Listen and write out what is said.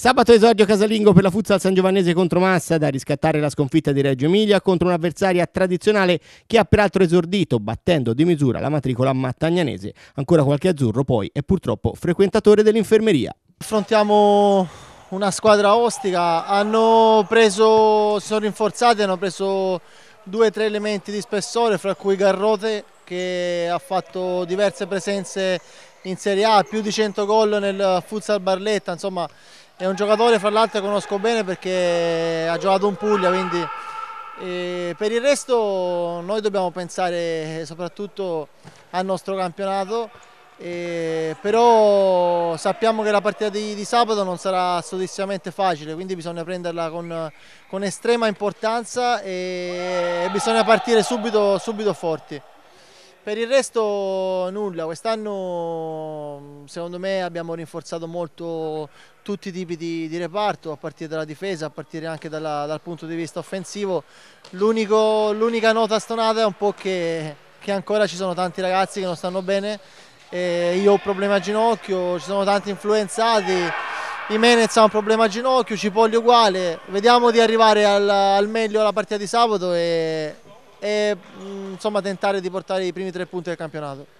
Sabato esordio casalingo per la Futsal San Giovanese contro Massa, da riscattare la sconfitta di Reggio Emilia contro un'avversaria tradizionale che ha peraltro esordito battendo di misura la matricola mattagnanese. Ancora qualche azzurro poi è purtroppo frequentatore dell'infermeria. Affrontiamo una squadra ostica, hanno preso, si sono rinforzati, hanno preso due o tre elementi di spessore, fra cui Garrote che ha fatto diverse presenze in Serie A, più di 100 gol nel Futsal Barletta, insomma è un giocatore fra l'altro che conosco bene perché ha giocato in Puglia, quindi e per il resto noi dobbiamo pensare soprattutto al nostro campionato, e però sappiamo che la partita di, di sabato non sarà soddisfacente facile, quindi bisogna prenderla con, con estrema importanza e bisogna partire subito, subito forti. Per il resto nulla, quest'anno secondo me abbiamo rinforzato molto tutti i tipi di, di reparto, a partire dalla difesa, a partire anche dalla, dal punto di vista offensivo. L'unica nota stonata è un po' che, che, ancora ci sono tanti ragazzi che non stanno bene, eh, io ho un problema a ginocchio, ci sono tanti influenzati, Jimenez ha un problema a ginocchio, Cipollio uguale, vediamo di arrivare al, al meglio alla partita di sabato e, e mh, mm, insomma tentare di portare i primi tre punti del campionato.